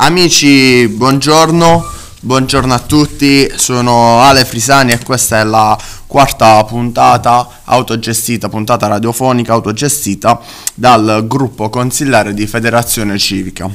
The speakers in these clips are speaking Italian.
Amici, buongiorno, buongiorno a tutti, sono Ale Frisani e questa è la quarta puntata autogestita, puntata radiofonica autogestita dal gruppo consigliare di Federazione Civica.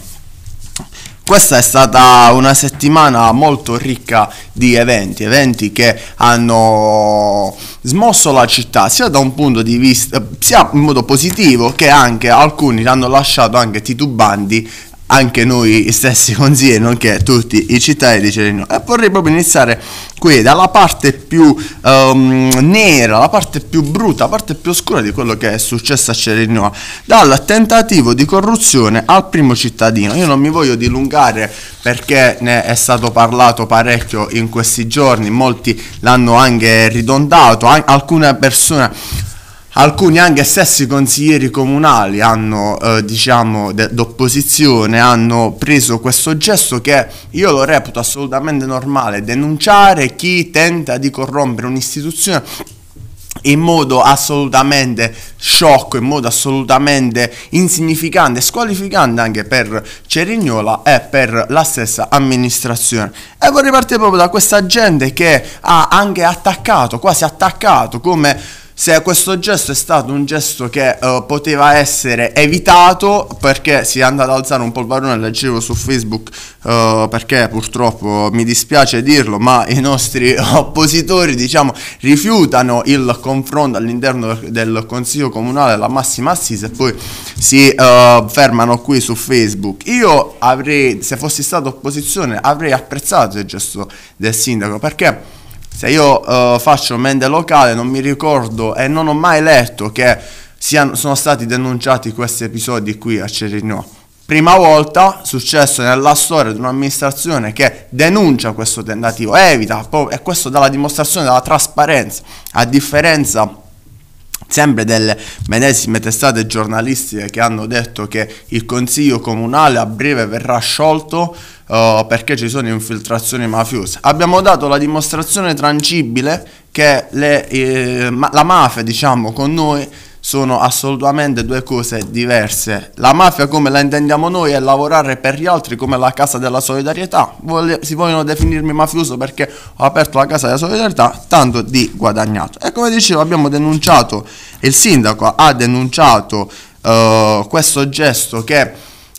Questa è stata una settimana molto ricca di eventi, eventi che hanno smosso la città sia da un punto di vista, sia in modo positivo che anche alcuni l'hanno lasciato anche titubanti anche noi stessi consigli, nonché tutti i cittadini di Cerigno. E vorrei proprio iniziare qui dalla parte più um, nera, la parte più brutta, la parte più oscura di quello che è successo a Cerigno, dal tentativo di corruzione al primo cittadino. Io non mi voglio dilungare perché ne è stato parlato parecchio in questi giorni, molti l'hanno anche ridondato, alcune persone alcuni anche stessi consiglieri comunali hanno, eh, diciamo, de- d'opposizione hanno preso questo gesto che io lo reputo assolutamente normale, denunciare chi tenta di corrompere un'istituzione in modo assolutamente sciocco, in modo assolutamente insignificante, squalificante anche per Cerignola e per la stessa amministrazione. E vorrei partire proprio da questa gente che ha anche attaccato, quasi attaccato come se questo gesto è stato un gesto che uh, poteva essere evitato perché si è andato ad alzare un po' il leggevo su Facebook uh, perché purtroppo mi dispiace dirlo, ma i nostri oppositori diciamo rifiutano il confronto all'interno del Consiglio Comunale la massima assise e poi si uh, fermano qui su Facebook. Io avrei, se fossi stato opposizione, avrei apprezzato il gesto del sindaco perché se io uh, faccio mente locale non mi ricordo e non ho mai letto che siano, sono stati denunciati questi episodi qui a Cerigno. Prima volta successo nella storia di un'amministrazione che denuncia questo tentativo, evita, e questo dà la dimostrazione della trasparenza, a differenza di sempre delle medesime testate giornalistiche che hanno detto che il consiglio comunale a breve verrà sciolto uh, perché ci sono infiltrazioni mafiose. Abbiamo dato la dimostrazione tangibile che le, eh, ma, la mafia, diciamo, con noi sono assolutamente due cose diverse. La mafia come la intendiamo noi è lavorare per gli altri come la casa della solidarietà. Vole- si vogliono definirmi mafioso perché ho aperto la casa della solidarietà, tanto di guadagnato. E come dicevo abbiamo denunciato, il sindaco ha denunciato uh, questo gesto che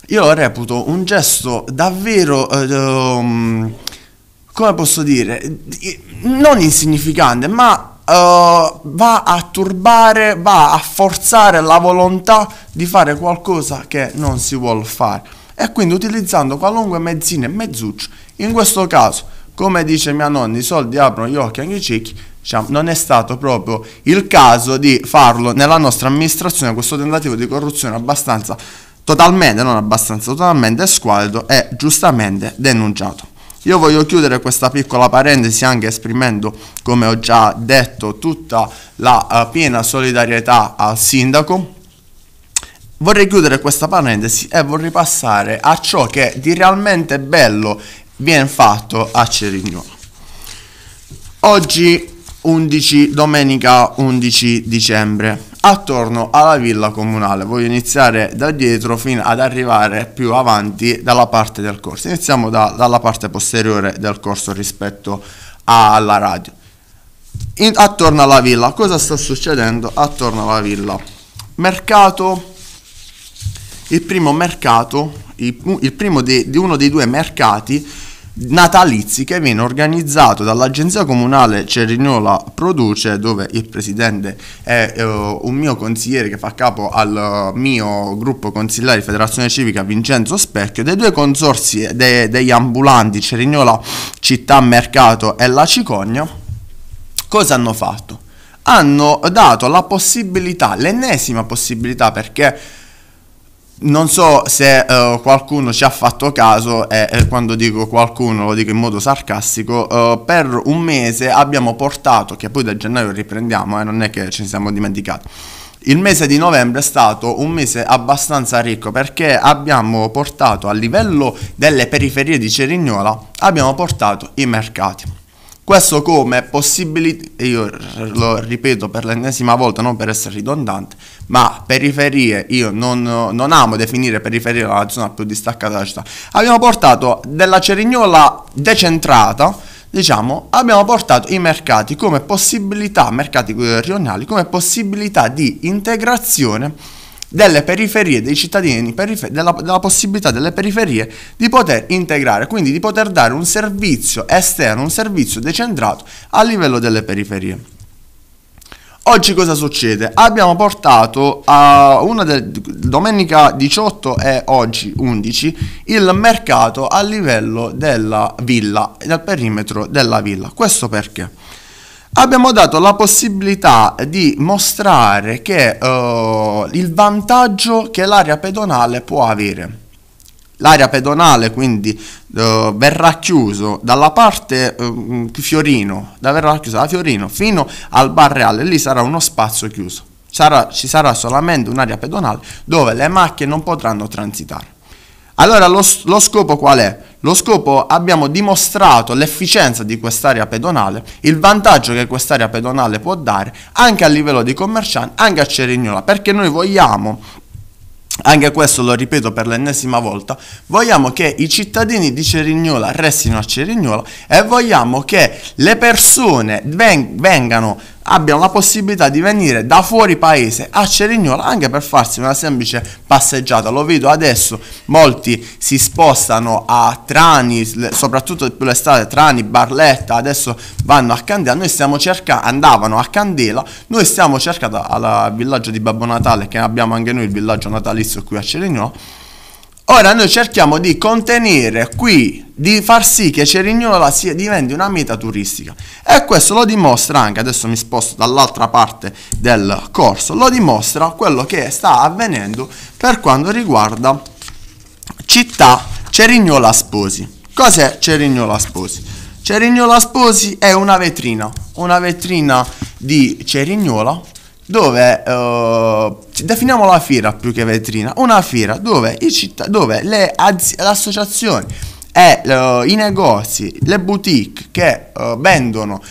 io lo reputo un gesto davvero... Uh, um, come posso dire, non insignificante, ma Uh, va a turbare, va a forzare la volontà di fare qualcosa che non si vuole fare. E quindi utilizzando qualunque mezzina e mezzuccio, in questo caso, come dice mia nonna, i soldi aprono gli occhi anche i cicchi, diciamo, non è stato proprio il caso di farlo nella nostra amministrazione, questo tentativo di corruzione abbastanza, totalmente, non abbastanza, totalmente squaldo e giustamente denunciato. Io voglio chiudere questa piccola parentesi anche esprimendo, come ho già detto, tutta la uh, piena solidarietà al sindaco. Vorrei chiudere questa parentesi e vorrei passare a ciò che di realmente bello viene fatto a Cerigno. Oggi 11, domenica 11 dicembre attorno alla villa comunale. Voglio iniziare da dietro fino ad arrivare più avanti dalla parte del corso. Iniziamo da, dalla parte posteriore del corso rispetto alla radio. In, attorno alla villa, cosa sta succedendo attorno alla villa? Mercato, il primo mercato, il, il primo di, di uno dei due mercati natalizi che viene organizzato dall'agenzia comunale Cerignola Produce dove il presidente è uh, un mio consigliere che fa capo al uh, mio gruppo consigliere Federazione Civica Vincenzo Specchio dei due consorsi de- degli ambulanti Cerignola Città Mercato e La Cicogna cosa hanno fatto? Hanno dato la possibilità, l'ennesima possibilità perché non so se uh, qualcuno ci ha fatto caso, e eh, quando dico qualcuno lo dico in modo sarcastico, uh, per un mese abbiamo portato, che poi da gennaio riprendiamo, eh, non è che ce ne siamo dimenticati, il mese di novembre è stato un mese abbastanza ricco perché abbiamo portato a livello delle periferie di Cerignola, abbiamo portato i mercati. Questo come possibilità, io lo ripeto per l'ennesima volta, non per essere ridondante, ma periferie, io non, non amo definire periferie la zona più distaccata della città, abbiamo portato della Cerignola decentrata, diciamo, abbiamo portato i mercati come possibilità, mercati eh, regionali, come possibilità di integrazione delle periferie, dei cittadini, perifer- della, della, possibilità delle periferie di poter integrare, quindi di poter dare un servizio esterno, un servizio decentrato a livello delle periferie. Oggi cosa succede? Abbiamo portato a una del, domenica 18 e oggi 11 il mercato a livello della villa, dal perimetro della villa. Questo perché? abbiamo dato la possibilità di mostrare che, uh, il vantaggio che l'area pedonale può avere. L'area pedonale quindi uh, verrà chiuso dalla parte uh, Fiorino, da verrà chiusa da Fiorino fino al bar reale, lì sarà uno spazio chiuso. Sarà, ci sarà solamente un'area pedonale dove le macchine non potranno transitare. Allora lo, lo, scopo qual è? Lo scopo abbiamo dimostrato l'efficienza di quest'area pedonale, il vantaggio che quest'area pedonale può dare anche a livello di commercianti, anche a Cerignola, perché noi vogliamo anche questo lo ripeto per l'ennesima volta, vogliamo che i cittadini di Cerignola restino a Cerignola e vogliamo che le persone vengano abbiano la possibilità di venire da fuori paese a Cerignola anche per farsi una semplice passeggiata. Lo vedo adesso, molti si spostano a Trani, soprattutto per le strade Trani, Barletta, adesso vanno a Candela, noi stiamo cercando, andavano a Candela, noi stiamo cercando al villaggio di Babbo Natale, che abbiamo anche noi il villaggio natalizio qui a Cerignola, Ora noi cerchiamo di contenere qui, di far sì che Cerignola sia, diventi una meta turistica e questo lo dimostra anche, adesso mi sposto dall'altra parte del corso, lo dimostra quello che sta avvenendo per quanto riguarda città Cerignola Sposi. Cos'è Cerignola Sposi? Cerignola Sposi è una vetrina, una vetrina di Cerignola dove uh, definiamo la fiera più che vetrina, una fiera dove, citt- dove le, az- le, associazioni e uh, i negozi, le boutique che uh, vendono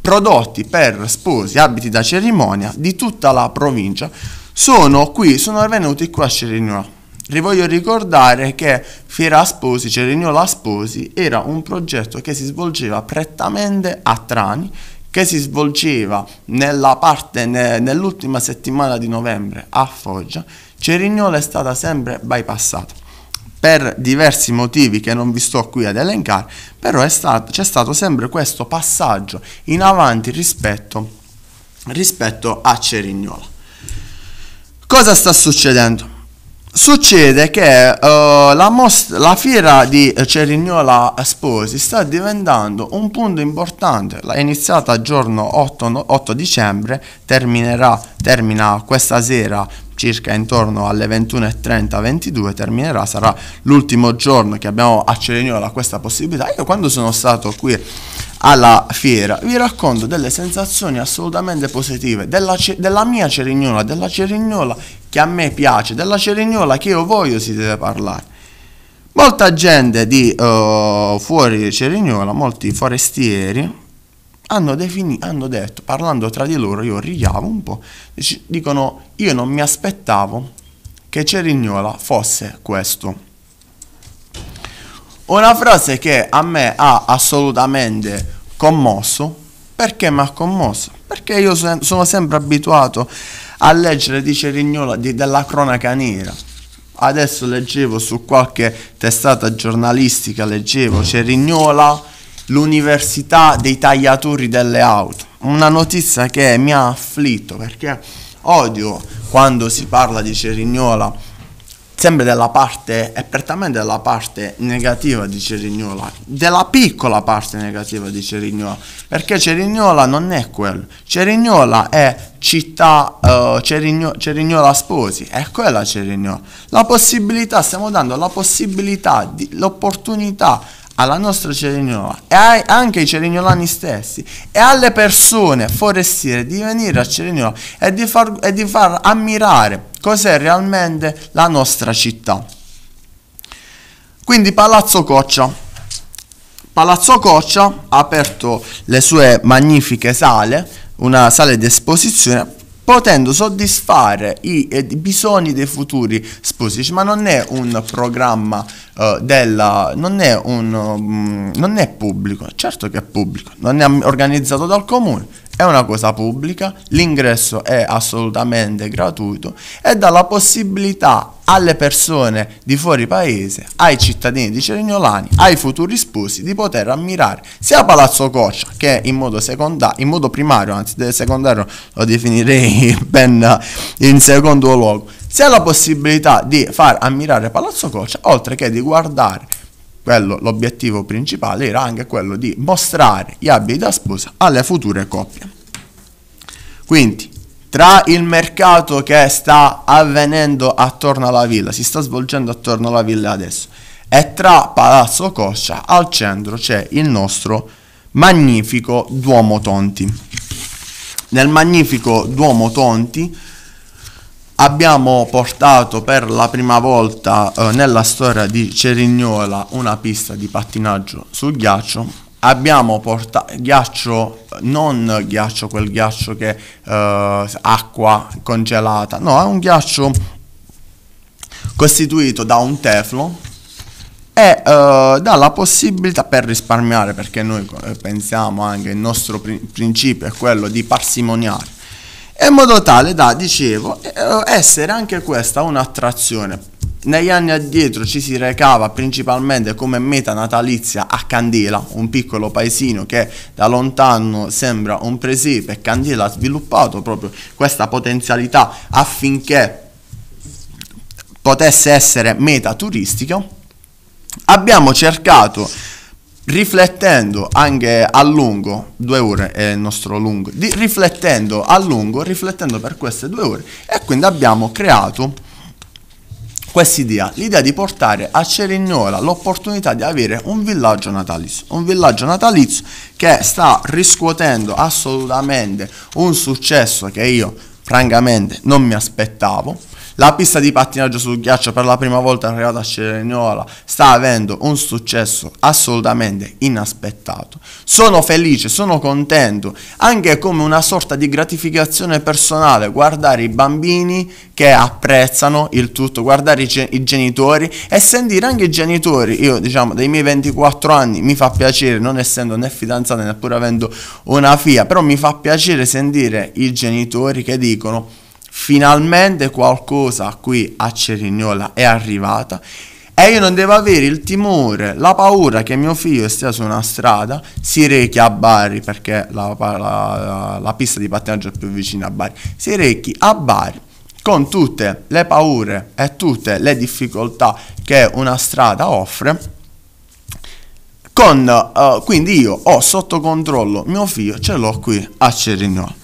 prodotti per sposi, abiti da cerimonia di tutta la provincia sono qui, sono venuti qui a Cerignola. Vi voglio ricordare che Fiera Sposi, Cerignola Sposi era un progetto che si svolgeva prettamente a Trani che si svolgeva ne, nell'ultima settimana di novembre a Foggia, Cerignola è stata sempre bypassata per diversi motivi che non vi sto qui ad elencare, però stato, c'è stato sempre questo passaggio in avanti rispetto, rispetto a Cerignola. Cosa sta succedendo? Succede che uh, la, most- la, fiera di Cerignola Sposi sta diventando un punto importante. È iniziata il giorno 8, no- 8 dicembre, terminerà, termina questa sera circa intorno alle 21.30-22 terminerà, sarà l'ultimo giorno che abbiamo a Cerignola questa possibilità. Io quando sono stato qui alla fiera vi racconto delle sensazioni assolutamente positive della, della mia Cerignola, della Cerignola che a me piace, della cerignola che io voglio si deve parlare. Molta gente di uh, fuori Cerignola, molti forestieri, hanno, defini- hanno detto, parlando tra di loro, io richiamo un po', dicono io non mi aspettavo che Cerignola fosse questo. Una frase che a me ha assolutamente commosso, perché mi ha commosso? Perché io sono sempre abituato a leggere, dice Rignola, di, della cronaca nera. Adesso leggevo su qualche testata giornalistica, leggevo, c'è Rignola, l'università dei tagliatori delle auto. Una notizia che mi ha afflitto perché odio quando si parla di Cerignola sempre della parte, è prettamente della parte negativa di Cerignola, della piccola parte negativa di Cerignola, perché Cerignola non è quello, Cerignola è città uh, Cerignola Sposi, è quella Cerignola. La possibilità, stiamo dando la possibilità, di, l'opportunità alla nostra Cerignola e ai, anche ai cerignolani stessi e alle persone forestiere di venire a Cerignola e di far, e di far ammirare cos'è realmente la nostra città. Quindi Palazzo Coccia. Palazzo Coccia ha aperto le sue magnifiche sale, una sala di esposizione potendo soddisfare i, eh, i bisogni dei futuri sposi, ma non è un programma uh, della non è un um, non è pubblico, certo che è pubblico, non è organizzato dal comune è una cosa pubblica, l'ingresso è assolutamente gratuito e dà la possibilità alle persone di fuori paese, ai cittadini di Cerignolani, ai futuri sposi di poter ammirare sia Palazzo Coccia che in modo, seconda- in modo primario, anzi secondario lo definirei ben in secondo luogo, sia la possibilità di far ammirare Palazzo Coccia, oltre che di guardare quello, l'obiettivo principale era anche quello di mostrare gli abiti da sposa alle future coppie. Quindi, tra il mercato che sta avvenendo attorno alla villa, si sta svolgendo attorno alla villa adesso, e tra Palazzo Coscia al centro c'è il nostro magnifico Duomo Tonti. Nel magnifico Duomo Tonti abbiamo portato per la prima volta eh, nella storia di Cerignola una pista di pattinaggio sul ghiaccio. Abbiamo portato ghiaccio, non ghiaccio, quel ghiaccio che eh, acqua congelata, no, è un ghiaccio costituito da un teflon e uh, dà la possibilità per risparmiare perché noi eh, pensiamo anche il nostro pr- principio è quello di parsimoniare in modo tale da, dicevo, eh, essere anche questa un'attrazione. Negli anni addietro ci si recava principalmente come meta natalizia a Candela, un piccolo paesino che da lontano sembra un presepe. Candela ha sviluppato proprio questa potenzialità affinché potesse essere meta turistica. Abbiamo cercato riflettendo anche a lungo, due ore è il nostro lungo, di, riflettendo a lungo, riflettendo per queste due ore e quindi abbiamo creato questa idea, l'idea di portare a Cerignola l'opportunità di avere un villaggio natalizio, un villaggio natalizio che sta riscuotendo assolutamente un successo che io francamente non mi aspettavo la pista di pattinaggio sul ghiaccio per la prima volta arrivata a Cerignola sta avendo un successo assolutamente inaspettato. Sono felice, sono contento, anche come una sorta di gratificazione personale guardare i bambini che apprezzano il tutto, guardare i, ge- i genitori e sentire anche i genitori. Io diciamo dei miei 24 anni mi fa piacere, non essendo né fidanzata neppure avendo una figlia, però mi fa piacere sentire i genitori che dicono finalmente qualcosa qui a Cerignola è arrivata e io non devo avere il timore, la paura che mio figlio stia su una strada, si rechi a Bari perché la, la, la, la pista di pattinaggio è più vicina a Bari, si rechi a Bari con tutte le paure e tutte le difficoltà che una strada offre. Con, uh, quindi io ho sotto controllo mio figlio, ce l'ho qui a Cerignola.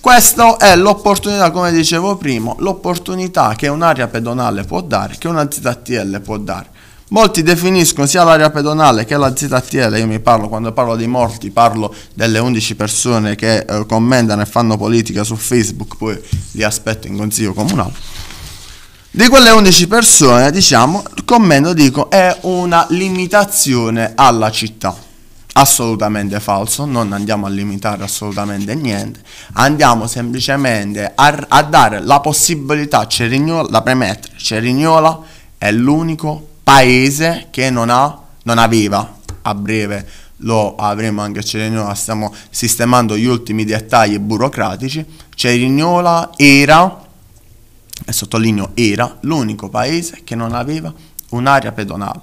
Questa è l'opportunità, come dicevo prima, l'opportunità che un'area pedonale può dare, che una ZTL può dare. Molti definiscono sia l'area pedonale che la ZTL, io mi parlo quando parlo di morti, parlo delle 11 persone che eh, commentano e fanno politica su Facebook, poi li aspetto in consiglio comunale. Di quelle 11 persone, diciamo, commento dico è una limitazione alla città assolutamente falso, non andiamo a limitare assolutamente niente, andiamo semplicemente a, a dare la possibilità, a Cerignola, la premettere, Cerignola è l'unico paese che non, ha, non aveva a breve lo avremo anche a Cerignola, stiamo sistemando gli ultimi dettagli burocratici. Cerignola era, e sottolineo era, l'unico paese che non aveva un'area pedonale.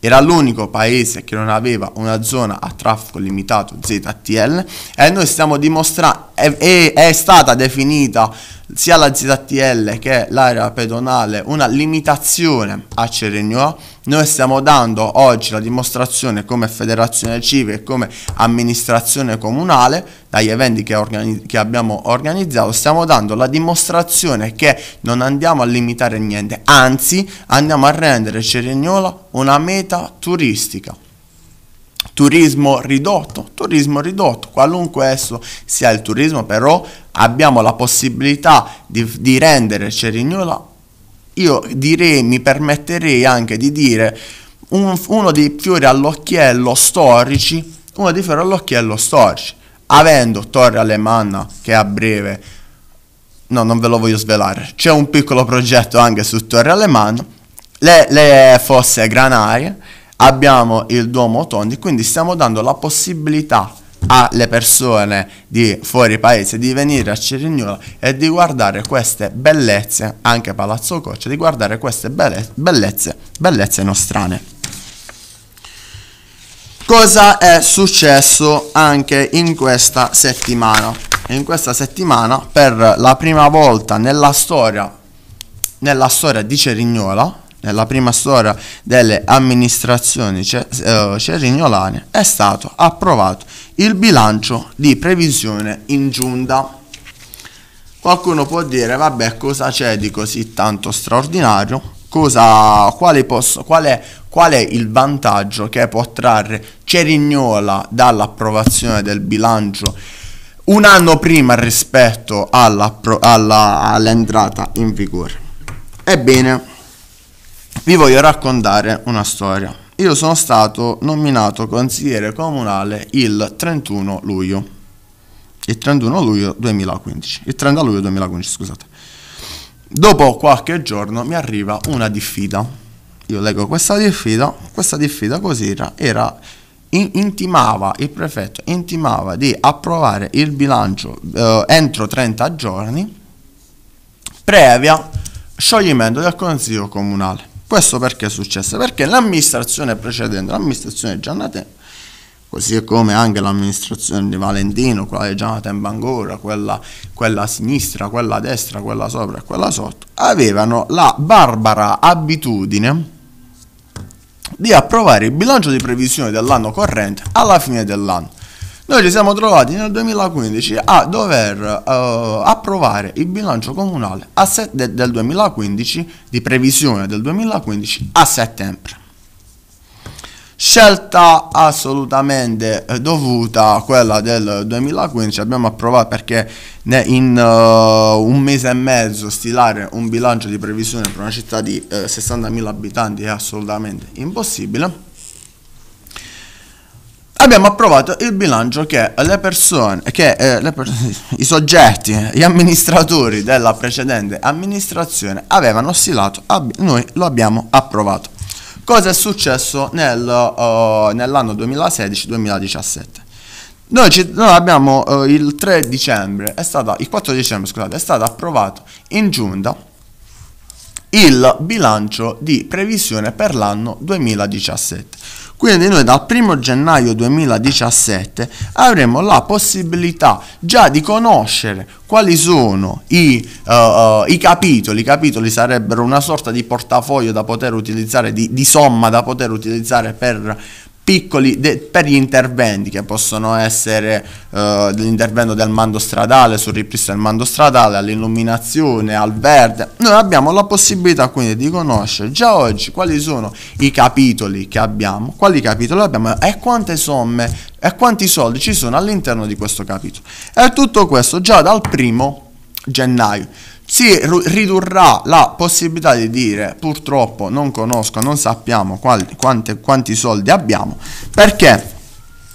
Era l'unico paese che non aveva una zona a traffico limitato ZTL e noi stiamo dimostrando, è, è, è stata definita sia la ZTL che l'area pedonale una limitazione a Cerignoa. Noi stiamo dando oggi la dimostrazione come federazione civile e come amministrazione comunale, dagli eventi che, organi che abbiamo organizzato, stiamo dando la dimostrazione che non andiamo a limitare niente, anzi andiamo a rendere Cerignola una meta turistica turismo ridotto, turismo ridotto, qualunque esso sia il turismo, però abbiamo la possibilità di, di rendere Cerignola, io direi, mi permetterei anche di dire, un, uno dei fiori all'occhiello storici, uno dei fiori all'occhiello storici, avendo Torre Alemanna che a breve, no non ve lo voglio svelare, c'è un piccolo progetto anche su Torre Alemanna, le, le fosse granarie, abbiamo il Duomo Tondi, quindi stiamo dando la possibilità alle persone di fuori paese di venire a Cirignola e di guardare queste bellezze, anche Palazzo Coccia, di guardare queste belle, bellezze, bellezze nostrane. Cosa è successo anche in questa settimana? In questa settimana per la prima volta nella storia, nella storia di Cerignola, nella prima storia delle amministrazioni eh, cerignolane, è stato approvato il bilancio di previsione in giunta. Qualcuno può dire, vabbè, cosa c'è di così tanto straordinario? Cosa, quale, posso, quale, qual è il vantaggio che può trarre Cerignola dall'approvazione del bilancio un anno prima rispetto alla, alla, all'entrata in vigore? Ebbene, vi voglio raccontare una storia. Io sono stato nominato consigliere comunale il 31 luglio. Il 31 luglio 2015. Il 30 luglio 2015, scusate. Dopo qualche giorno mi arriva una diffida. Io leggo questa diffida, questa diffida così era, era in, intimava il prefetto intimava di approvare il bilancio eh, entro 30 giorni previa scioglimento del consiglio comunale. Questo perché è successo? Perché l'amministrazione precedente, l'amministrazione Giannatempo, così come anche l'amministrazione di Valentino, quella di Giannatempo ancora, quella, quella a sinistra, quella a destra, quella sopra e quella sotto, avevano la barbara abitudine di approvare il bilancio di previsione dell'anno corrente alla fine dell'anno. Noi ci siamo trovati nel 2015 a dover uh, approvare il bilancio comunale set- del 2015, di previsione del 2015 a settembre. Scelta assolutamente eh, dovuta quella del 2015, abbiamo approvato perché in uh, un mese e mezzo stilare un bilancio di previsione per una città di uh, 60.000 abitanti è assolutamente impossibile abbiamo approvato il bilancio che, le persone, che eh, le i soggetti, gli amministratori della precedente amministrazione avevano stilato, noi lo abbiamo approvato. Cosa è successo nel, uh, nell'anno 2016-2017? Noi, ci, noi abbiamo uh, il 3 dicembre, stata, il 4 dicembre scusate, è stato approvato in giunta il bilancio di previsione per l'anno 2017. Quindi noi dal 1 gennaio 2017 avremo la possibilità già di conoscere quali sono i, uh, uh, i, capitoli. I capitoli sarebbero una sorta di portafoglio da poter utilizzare, di, di somma da poter utilizzare per, piccoli de- per gli interventi che possono essere eh, l'intervento del mando stradale, sul ripristino del mando stradale, all'illuminazione, al verde. Noi abbiamo la possibilità quindi di conoscere già oggi quali sono i capitoli che abbiamo, quali capitoli abbiamo e quante somme e quanti soldi ci sono all'interno di questo capitolo. E tutto questo già dal primo gennaio si ridurrà la possibilità di dire purtroppo non conosco, non sappiamo quali, quanti, quanti soldi abbiamo perché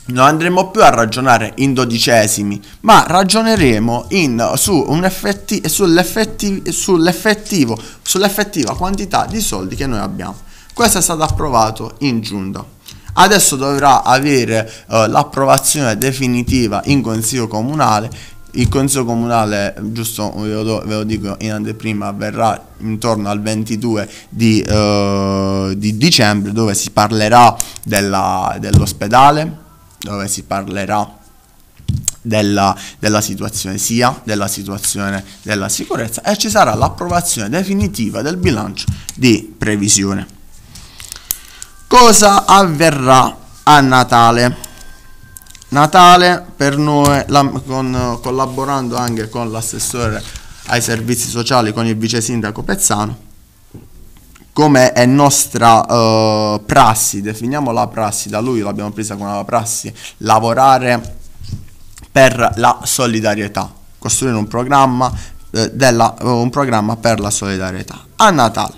non andremo più a ragionare in dodicesimi, ma ragioneremo in, su effetti, sull'effettivo, sull'effettivo, sull'effettiva quantità di soldi che noi abbiamo. Questo è stato approvato in giunta. Adesso dovrà avere eh, l'approvazione definitiva in consiglio comunale il consiglio comunale, giusto ve lo, ve lo dico in anteprima, verrà intorno al 22 di, eh, di dicembre dove si parlerà della, dell'ospedale, dove si parlerà della, della, situazione sia della situazione della sicurezza e ci sarà l'approvazione definitiva del bilancio di previsione. Cosa avverrà a Natale? Natale per noi, la, con, collaborando anche con l'assessore ai servizi sociali, con il vice sindaco Pezzano. Come è nostra eh, prassi, la prassi, da lui l'abbiamo presa come la prassi, lavorare per la solidarietà, costruire un programma, eh, della, un programma per la solidarietà. A Natale.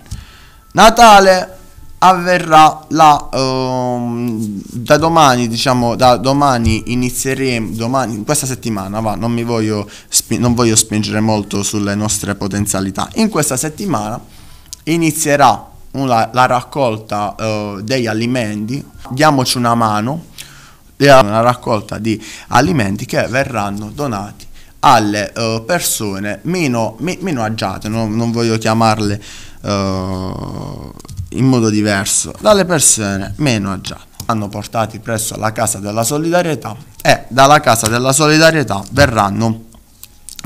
Natale avverrà la um, da domani diciamo da domani inizieremo domani questa settimana va non mi voglio non voglio spingere molto sulle nostre potenzialità in questa settimana inizierà una, la raccolta uh, degli alimenti diamoci una mano eh, una raccolta di alimenti che verranno donati alle uh, persone meno, mi, meno agiate, no? non voglio chiamarle uh, in modo diverso dalle persone meno agiate. Hanno portati presso la Casa della Solidarietà e dalla Casa della Solidarietà verranno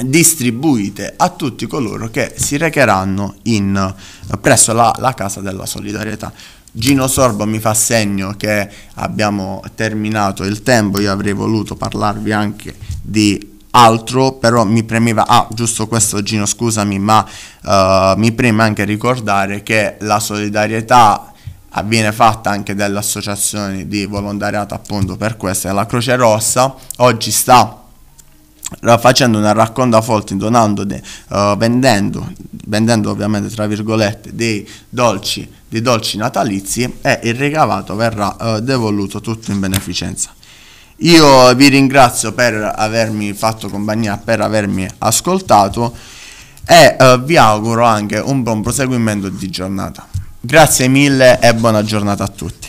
distribuite a tutti coloro che si recheranno in, presso la, la Casa della Solidarietà. Gino Sorbo mi fa segno che abbiamo terminato il tempo, io avrei voluto parlarvi anche di altro, però mi premeva, ah giusto questo Gino scusami, ma uh, mi preme anche ricordare che la solidarietà viene fatta anche dalle associazioni di volontariato appunto per questo e la Croce Rossa oggi sta facendo una racconta folta donando de, uh, vendendo, vendendo ovviamente tra virgolette dei dolci, dei dolci natalizi e il ricavato verrà uh, devoluto tutto in beneficenza io vi ringrazio per avermi fatto compagnia, per avermi ascoltato e eh, vi auguro anche un buon proseguimento di giornata. Grazie mille e buona giornata a tutti.